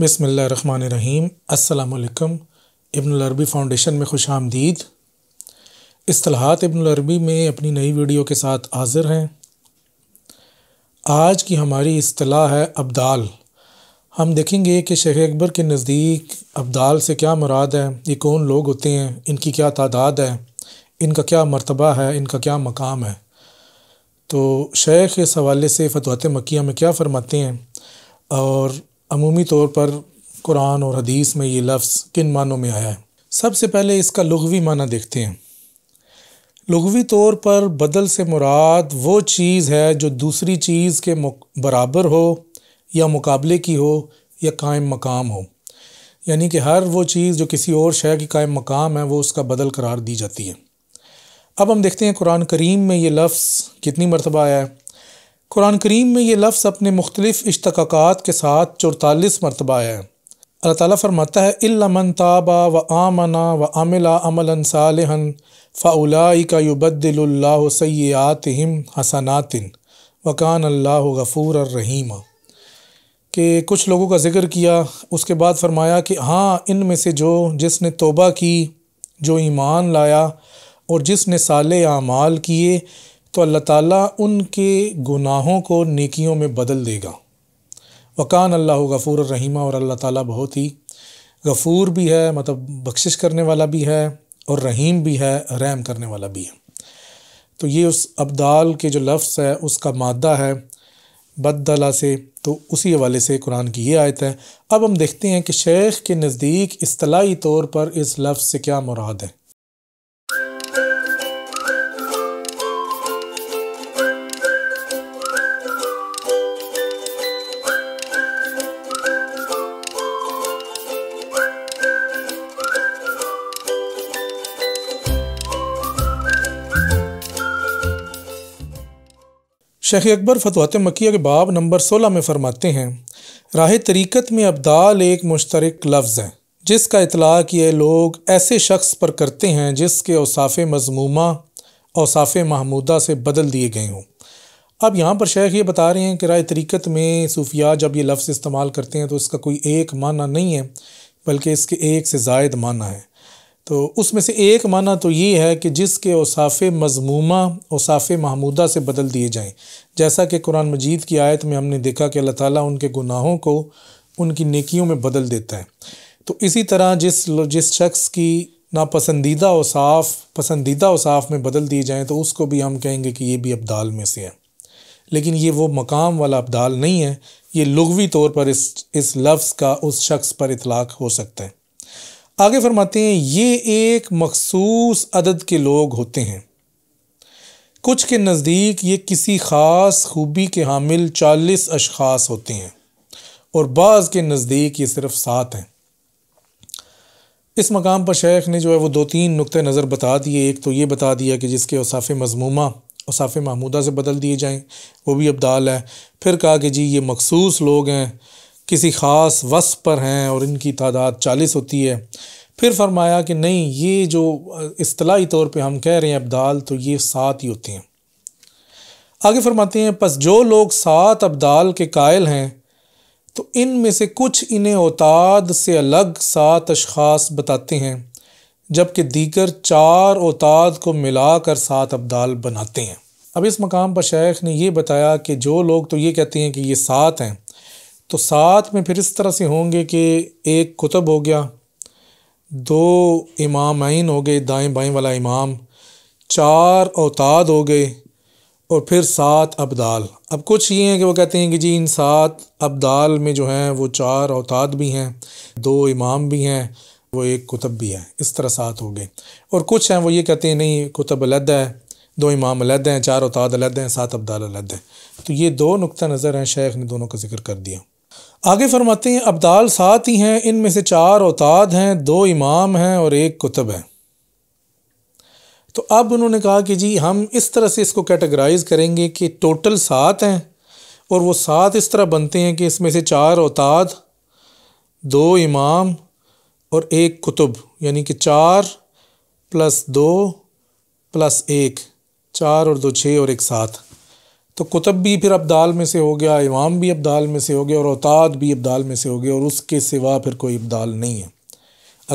रहीम अल्लाम इब्नलरबी फ़ाउंडेशन में खुश आमदीद असलाहत इब्नलरबी में अपनी नई वीडियो के साथ हाज़िर हैं आज की हमारी असलाह है अब्दाल हम देखेंगे कि शेख अकबर के नज़दीक अब्दाल से क्या मुराद है ये कौन लोग होते हैं इनकी क्या तादाद है इनका क्या मरतबा है इनका क्या मकाम है तो शेख इस हवाले से फ़तवात मकिया में क्या फ़रमाते हैं और अमूमी तौर पर कुरान और हदीस में ये लफ्ज़ किन मानों में आया है सबसे पहले इसका लघवी माना देखते हैं लघवी तौर पर बदल से मुराद वो चीज़ है जो दूसरी चीज़ के बराबर हो या मुकाबले की हो या कायम मकाम हो यानी कि हर वो चीज़ जो किसी और शय की कायम मकाम है वो उसका बदल करार दी जाती है अब हम देखते हैं कुरान करीम में ये लफ्ज़ कितनी मरतबा आया है कुरान करीम में ये लफ्स अपने मुख्तलिफ़ इश्तकात के साथ चौतालीस मरतबा है अल्लाह ताली फरमाता है इल्लामन ताबा व आमना व अमिला अमल सालहन फ़ाउलाई का युबद्दिल्ला सयातम हसनातिन वकान अल्लाह गफ़ूर रहीम के कुछ लोगों का ज़िक्र किया उसके बाद फरमाया कि हाँ इन में से जो जिसने तोबा की जो ईमान लाया और जिसने साल आमाल किए तो अल्लाह ताला उनके गुनाहों को नेकियों में बदल देगा वकान अल्लाह गफ़ूर रहीमा और अल्लाह ताला बहुत ही गफ़ूर भी है मतलब बख्शिश करने वाला भी है और रहीम भी है रहम करने वाला भी है तो ये उस अब्दाल के जो लफ्स है उसका मादा है बदला से तो उसी हवाले से कुरान की ये आयत है अब हम देखते हैं कि शेख के नज़दीक असलाही तौर पर इस लफ्ज़ से क्या मुराद है शेख अकबर फतवात मकिया के बाब नंबर सोलह में फरमाते हैं राह तरीक़त में अबदाल एक मुश्तरक लफ्ज़ है जिसका इतलाक़ ये लोग ऐसे शख्स पर करते हैं जिसके अवसाफ़ मजमूमा अवसाफ़ महमूदा से बदल दिए गए हों अब यहाँ पर शेख ये बता रहे हैं कि राय तरीक़त में सूफिया जब ये लफ्ज़ इस्तेमाल करते हैं तो इसका कोई एक माना नहीं है बल्कि इसके एक से जायद माना है तो उसमें से एक माना तो ये है कि जिसके उसाफ़ मजमूमा उसाफ़ महमूदा से बदल दिए जाएँ जैसा कि कुरान मजीद की आयत में हमने देखा कि अल्लाह ताला उनके गुनाहों को उनकी नेकियों में बदल देता है तो इसी तरह जिस जिस शख्स की नापसंदीदा उसाफ़ पसंदीदा उसाफ़ में बदल दिए जाएँ तो उसको भी हम कहेंगे कि ये भी अबदाल में से है लेकिन ये वो मकाम वाला अबदाल नहीं है ये लघवी तौर पर इस इस लफ्ज़ का उस शख्स पर इतलाक़ हो सकता है आगे फरमाते हैं ये एक मखसूस अदद के लोग होते हैं कुछ के नज़दीक ये किसी ख़ास खूबी के हामिल चालीस अशखास होते हैं और बाज़ के नज़दीक ये सिर्फ सात हैं इस मकाम पर शेख ने जो है वो दो तीन नुक़ नज़र बता दिए एक तो ये बता दिया कि जिसके उसाफ़ मजमूमा उसाफ़ महमूदा से बदल दिए जाएँ वो भी अब दाल है फिर कहा कि जी ये मखसूस लोग हैं किसी ख़ास वस पर हैं और इनकी तादाद चालीस होती है फिर फरमाया कि नहीं ये जो असलाही तौर पर हम कह रहे हैं अबदाल तो ये सात ही होते हैं आगे फरमाते हैं बस जो लोग सात अबदाल के कायल हैं तो इन में से कुछ इन्हें उताद से अलग सात अशास बताते हैं जबकि दीगर चार उताद को मिलाकर सात अबदाल बनाते हैं अब इस मकाम पर शेख ने यह बताया कि जो लोग तो ये कहते हैं कि ये सात हैं तो साथ में फिर इस तरह से होंगे कि एक कुतब हो गया दो इमाम आइन हो गए दाएं बाएं वाला इमाम चार अवताद हो गए और फिर सात अबदाल अब कुछ ये हैं कि वो कहते हैं कि जी इन सात अबदाल में जो हैं वो चार अवताद भी हैं दो इमाम भी हैं वो एक कुतब भी है इस तरह सात हो गए और कुछ हैं वो ये कहते हैं नहीं कुतब अलग है दो इमाम अलग हैं चार अवताद अलग हैं सात अब्दाल अलग हैं तो ये दो नुक़ नज़र हैं शेख ने दोनों का जिक्र कर दिया आगे फरमाते हैं अब्दाल सात ही हैं इनमें से चार उताद हैं दो इमाम हैं और एक कुतब है तो अब उन्होंने कहा कि जी हम इस तरह से इसको कैटेगराइज करेंगे कि टोटल सात हैं और वो सात इस तरह बनते हैं कि इसमें से चार उताद दो इमाम और एक कुतुब यानी कि चार प्लस दो प्लस एक चार और दो छः और एक सात तो कुतब भी फिर अब दाल में से हो गया इमाम भी अब दाल में से हो गया और अवताद भी अब दाल में से हो गया और उसके सिवा फिर कोई अबदाल नहीं है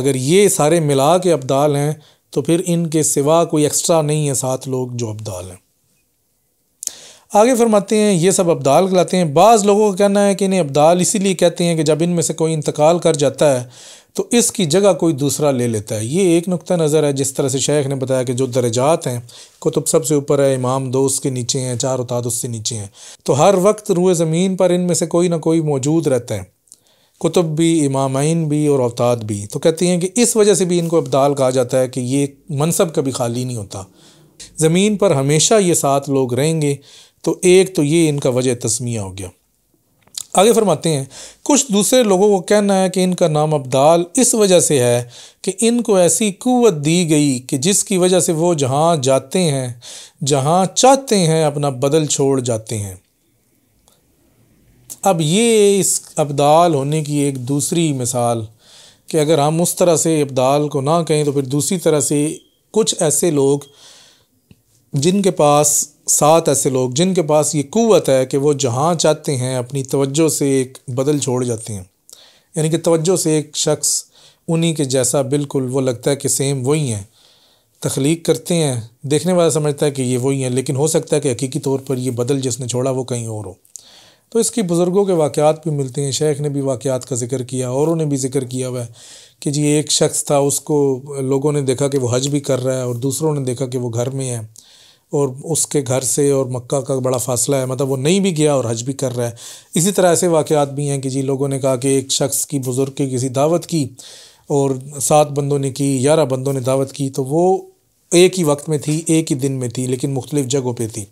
अगर ये सारे मिला के अबदाल हैं तो फिर इनके सिवा कोई एक्स्ट्रा नहीं है सात लोग जो अबदाल हैं आगे फरमाते हैं ये सब अब्दाल कहलाते हैं बाज़ लोगों का कहना है कि इन्हें अब्दाल इसीलिए कहते हैं कि जब इनमें से कोई इंतकाल कर जाता है तो इसकी जगह कोई दूसरा ले लेता है ये एक नुक्ता नज़र है जिस तरह से शेख ने बताया कि जो दर्जात हैं कुतुब सब से ऊपर है इमाम दो उसके नीचे हैं चार उताद उससे नीचे हैं तो हर वक्त रुए ज़मीन पर इनमें से कोई ना कोई मौजूद रहता है कुतुब भी इमामाइन भी और अवताद भी तो कहती हैं कि इस वजह से भी इनको अब्दाल कहा जाता है कि ये मनसब कभी खाली नहीं होता ज़मीन पर हमेशा ये सात लोग रहेंगे तो एक तो ये इनका वजह तस्मिया हो गया आगे फरमाते हैं कुछ दूसरे लोगों को कहना है कि इनका नाम अब्दाल इस वजह से है कि इनको ऐसी कुवत दी गई कि जिसकी वजह से वो जहाँ जाते हैं जहाँ चाहते हैं अपना बदल छोड़ जाते हैं अब ये इस अब्दाल होने की एक दूसरी मिसाल कि अगर हम उस तरह से अब्दाल को ना कहें तो फिर दूसरी तरह से कुछ ऐसे लोग जिनके पास सात ऐसे लोग जिनके पास ये कुत है कि वो जहाँ चाहते हैं अपनी तवज्जो से एक बदल छोड़ जाते हैं यानी कि तवज्जो से एक शख्स उन्हीं के जैसा बिल्कुल वो लगता है कि सेम वही हैं तख्लीक करते हैं देखने वाला समझता है कि ये वही हैं लेकिन हो सकता है कि हकीकी तौर पर ये बदल जिसने छोड़ा वो कहीं और हो तो इसकी बुज़ुर्गों के वाक़ात भी मिलते हैं शेख ने भी वाक़ात का जिक्र किया औरों ने भी जिक्र किया हुआ है कि जी एक शख्स था उसको लोगों ने देखा कि वो हज भी कर रहा है और दूसरों ने देखा कि वो घर में है और उसके घर से और मक्का का बड़ा फासला है मतलब वो नहीं भी गया और हज भी कर रहा है इसी तरह ऐसे वाक़ात भी हैं कि जी लोगों ने कहा कि एक शख्स की बुज़ुर्ग की किसी दावत की और सात बंदों ने की ग्यारह बंदों ने दावत की तो वो एक ही वक्त में थी एक ही दिन में थी लेकिन मुख्तलिफ़ जगहों पर थी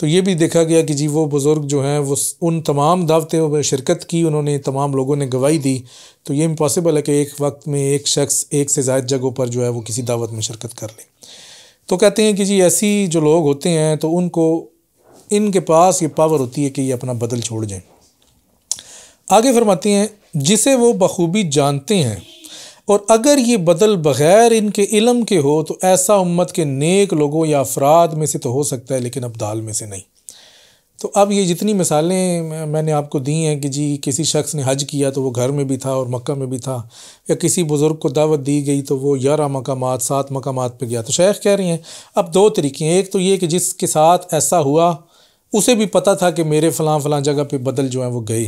तो ये भी देखा गया कि जी वो बुज़ुर्ग जो हैं वो उन तमाम दावतों में शिरकत की उन्होंने तमाम लोगों ने गवाही दी तो ये इम्पॉसिबल है कि एक वक्त में एक शख्स एक से ज़ायद जगहों पर जो है वो किसी दावत में शिरकत कर ले तो कहते हैं कि जी ऐसी जो लोग होते हैं तो उनको इनके पास ये पावर होती है कि ये अपना बदल छोड़ जाएं आगे फरमाते हैं जिसे वो बखूबी जानते हैं और अगर ये बदल बग़ैर इनके इलम के हो तो ऐसा उम्मत के नेक लोगों या अफराद में से तो हो सकता है लेकिन अब दाल में से नहीं तो अब ये जितनी मिसालें मैंने आपको दी हैं कि जी किसी शख्स ने हज किया तो वो घर में भी था और मक्का में भी था या किसी बुज़ुर्ग को दावत दी गई तो वो ग्यारह मकाम सात मकाम पर गया तो शेख कह रही हैं अब दो तरीके हैं एक तो ये कि जिसके साथ ऐसा हुआ उसे भी पता था कि मेरे फ़लाँ फ़लाँ जगह पर बदल जो हैं वो गए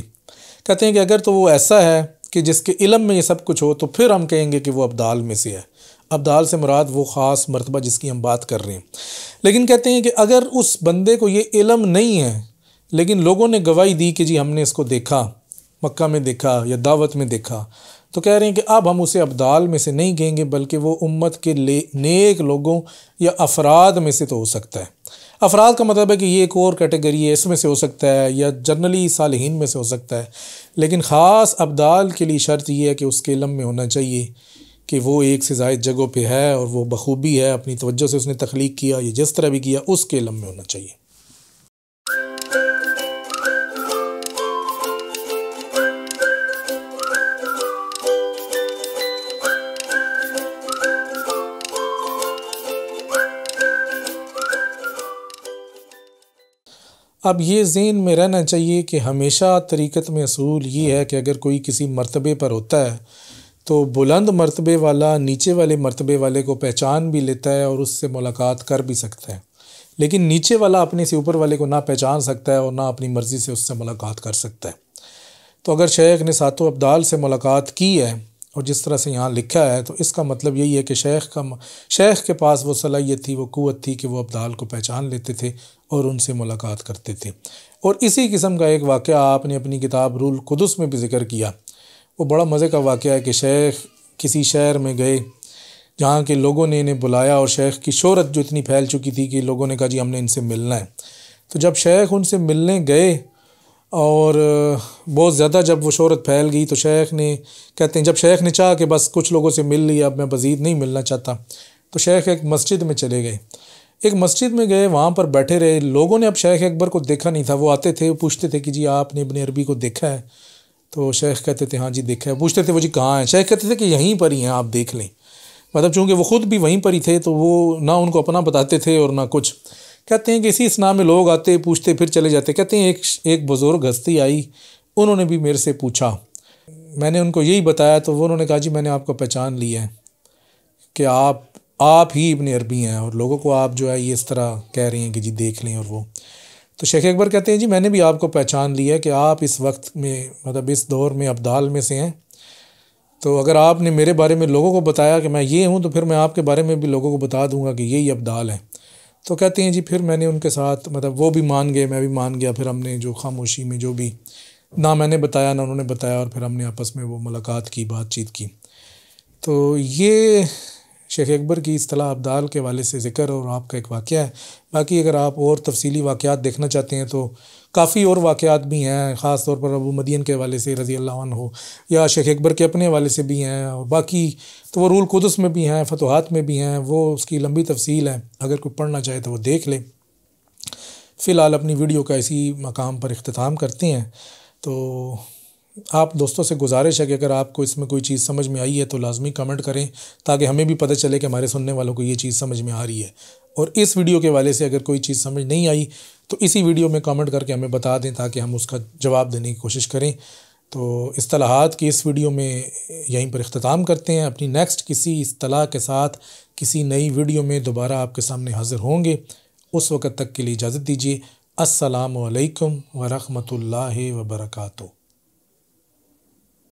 कहते हैं कि अगर तो वो ऐसा है कि जिसके इलम में ये सब कुछ हो तो फिर हम कहेंगे कि वो दाल में से है अब्दाल से मुराद वो ख़ास मरतबा जिसकी हम बात कर रहे हैं लेकिन कहते हैं कि अगर उस बंदे को ये इलम नहीं है लेकिन लोगों ने गवाही दी कि जी हमने इसको देखा मक्का में देखा या दावत में देखा तो कह रहे हैं कि अब हम उसे अबदाल में से नहीं कहेंगे बल्कि वो उम्मत के ले नेक लोगों या अफराद में से तो हो सकता है अफराद का मतलब है कि ये एक और कैटेगरी है इसमें से हो सकता है या जनरली सालहीन में से हो सकता है लेकिन ख़ास अबदाल के लिए शर्त यह है कि उसके इलम में होना चाहिए कि वो एक से जायद जगहों पे है और वो बखूबी है अपनी तवज्जो से उसने तख्लीक किया या जिस तरह भी किया उसके लम्बे होना चाहिए अब ये जेन में रहना चाहिए कि हमेशा तरीक़त में असूल ये है कि अगर कोई किसी मरतबे पर होता है तो बुलंद मरतबे वाला नीचे वाले मरतबे वाले को पहचान भी लेता है और उससे मुलाकात कर भी सकता है लेकिन नीचे वाला अपने से ऊपर वाले को ना पहचान सकता है और ना अपनी मर्ज़ी से उससे मुलाकात कर सकता है तो अगर शेख ने सातों अब्दाल से मुलाकात की है और जिस तरह से यहाँ लिखा है तो इसका मतलब यही है कि शेख का शेख के पास वो सलाहियत थी वो क़वत थी कि वो अब्दाल को पहचान लेते थे और उनसे मुलाकात करते थे और इसी किस्म का एक वाक़ आपने अपनी किताब रूल कुदस में भी जिक्र किया वो बड़ा मज़े का वाक़ है कि शेख किसी शहर में गए जहाँ के लोगों ने इन्हें बुलाया और शेख की शहरत जो इतनी फैल चुकी थी कि लोगों ने कहा जी हमने इनसे मिलना है तो जब शेख उनसे मिलने गए और बहुत ज़्यादा जब वो शहरत फैल गई तो शेख ने कहते हैं जब शेख ने चाहा कि बस कुछ लोगों से मिल लिया अब मैं मज़ीद नहीं मिलना चाहता तो शेख एक मस्जिद में चले गए एक मस्जिद में गए वहाँ पर बैठे रहे लोगों ने अब शेख अकबर को देखा नहीं था वो आते थे पूछते थे कि जी आपने अपने अरबी को देखा है तो शेख कहते थे हाँ जी देखा है पूछते थे वो जी कहाँ हैं शेख कहते थे कि यहीं पर ही हैं आप देख लें मतलब चूँकि वो ख़ुद भी वहीं पर ही थे तो वो ना उनको अपना बताते थे और ना कुछ कहते हैं कि इसी स्ना में लोग आते पूछते फिर चले जाते कहते हैं एक एक बुज़ुर्ग हस्ती आई उन्होंने भी मेरे से पूछा मैंने उनको यही बताया तो वो उन्होंने कहा जी मैंने आपको पहचान लिया है कि आप आप ही इबन अरबी हैं और लोगों को आप जो है ये इस तरह कह रही हैं कि जी देख लें और वो तो शेख अकबर कहते हैं जी मैंने भी आपको पहचान लिया है कि आप इस वक्त में मतलब इस दौर में अब्दाल में से हैं तो अगर आपने मेरे बारे में लोगों को बताया कि मैं ये हूँ तो फिर मैं आपके बारे में भी लोगों को बता दूँगा कि यही अब्दाल है तो कहते हैं जी फिर मैंने उनके साथ मतलब वो भी मान गए मैं भी मान गया फिर हमने जो खामोशी में जो भी ना मैंने बताया ना उन्होंने बताया और फिर हमने आपस में वो मुलाकात की बातचीत की तो ये शेख अकबर की असलाह अब्दाल के वाले से ज़िक्र और आपका एक वाक़ है बाकी अगर आप और तफसली वाक़ात देखना चाहते हैं तो काफ़ी और वाक़ात भी हैं ख़ास तौर पर अबू मदीन के वाले से रज़ी अल्लाह हो या शेख अकबर के अपने वाले से भी हैं और बाकी तो वो रूल कुदस में भी हैं फतवाहत में भी हैं वो उसकी लंबी तफसील है अगर कोई पढ़ना चाहे तो वो देख ले फ़िलहाल अपनी वीडियो का इसी मकाम पर अख्ताम करते हैं तो आप दोस्तों से गुजारिश है कि अगर आपको इसमें कोई चीज़ समझ में आई है तो लाजमी कमेंट करें ताकि हमें भी पता चले कि हमारे सुनने वालों को ये चीज़ समझ में आ रही है और इस वीडियो के वाले से अगर कोई चीज़ समझ नहीं आई तो इसी वीडियो में कमेंट करके हमें बता दें ताकि हम उसका जवाब देने की कोशिश करें तो असलाहत की इस वीडियो में यहीं पर अख्ताम करते हैं अपनी नेक्स्ट किसी असलाह के साथ किसी नई वीडियो में दोबारा आपके सामने हाज़िर होंगे उस वक़्त तक के लिए इजाज़त दीजिए असलकम वरहमल वर्का